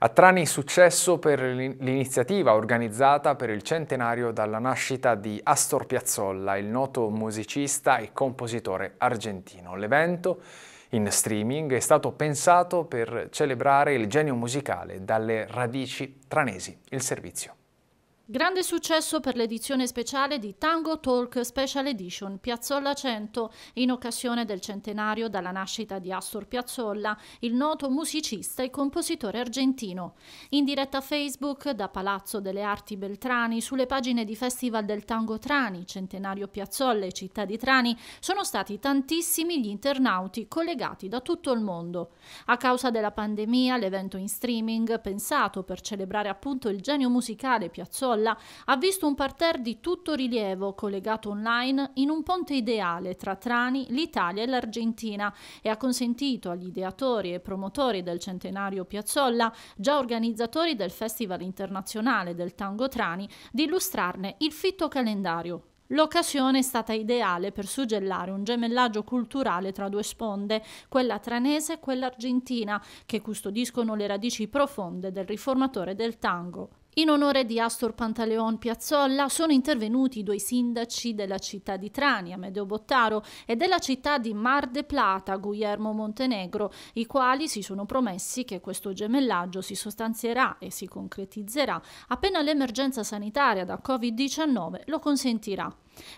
A Trani successo per l'iniziativa organizzata per il centenario dalla nascita di Astor Piazzolla, il noto musicista e compositore argentino. L'evento in streaming è stato pensato per celebrare il genio musicale dalle radici tranesi, il servizio. Grande successo per l'edizione speciale di Tango Talk Special Edition Piazzolla 100 in occasione del centenario dalla nascita di Astor Piazzolla, il noto musicista e compositore argentino. In diretta Facebook da Palazzo delle Arti Beltrani sulle pagine di Festival del Tango Trani, Centenario Piazzolla e Città di Trani sono stati tantissimi gli internauti collegati da tutto il mondo. A causa della pandemia l'evento in streaming pensato per celebrare appunto il genio musicale Piazzolla Colla ha visto un parterre di tutto rilievo collegato online in un ponte ideale tra Trani, l'Italia e l'Argentina e ha consentito agli ideatori e promotori del centenario Piazzolla, già organizzatori del Festival internazionale del Tango Trani, di illustrarne il fitto calendario, L'occasione è stata ideale per suggellare un gemellaggio culturale tra due sponde, quella tranese e quella argentina, che custodiscono le radici profonde del riformatore del tango. In onore di Astor Pantaleon Piazzolla sono intervenuti due sindaci della città di Trani, Amedeo Bottaro, e della città di Mar de Plata, Guillermo Montenegro, i quali si sono promessi che questo gemellaggio si sostanzierà e si concretizzerà appena l'emergenza sanitaria da Covid-19 lo consentirà.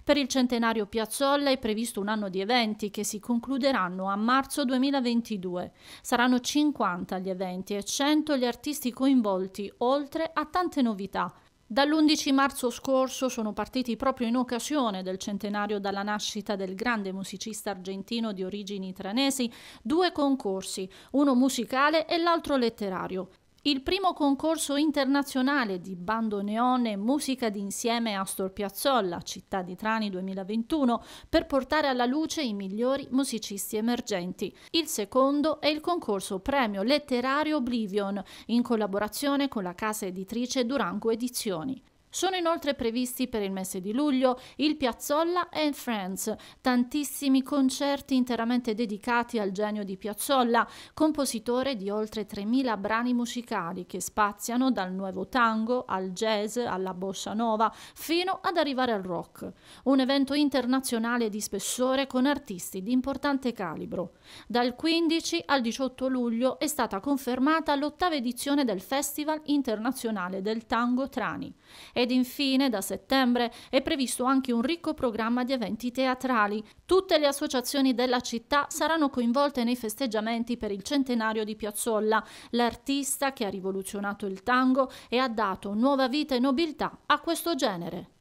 Per il centenario Piazzolla è previsto un anno di eventi che si concluderanno a marzo 2022. Saranno 50 gli eventi e 100 gli artisti coinvolti, oltre a tante novità. Dall'11 marzo scorso sono partiti proprio in occasione del centenario dalla nascita del grande musicista argentino di origini tranesi due concorsi, uno musicale e l'altro letterario. Il primo concorso internazionale di bandoneone e musica d'insieme a Astor Piazzolla, città di Trani 2021, per portare alla luce i migliori musicisti emergenti. Il secondo è il concorso premio letterario Oblivion, in collaborazione con la casa editrice Durango Edizioni. Sono inoltre previsti per il mese di luglio il Piazzolla and Friends, tantissimi concerti interamente dedicati al genio di Piazzolla, compositore di oltre 3.000 brani musicali che spaziano dal nuovo tango al jazz, alla bossa nova, fino ad arrivare al rock. Un evento internazionale di spessore con artisti di importante calibro. Dal 15 al 18 luglio è stata confermata l'ottava edizione del Festival internazionale del tango Trani ed infine, da settembre, è previsto anche un ricco programma di eventi teatrali. Tutte le associazioni della città saranno coinvolte nei festeggiamenti per il centenario di Piazzolla, l'artista che ha rivoluzionato il tango e ha dato nuova vita e nobiltà a questo genere.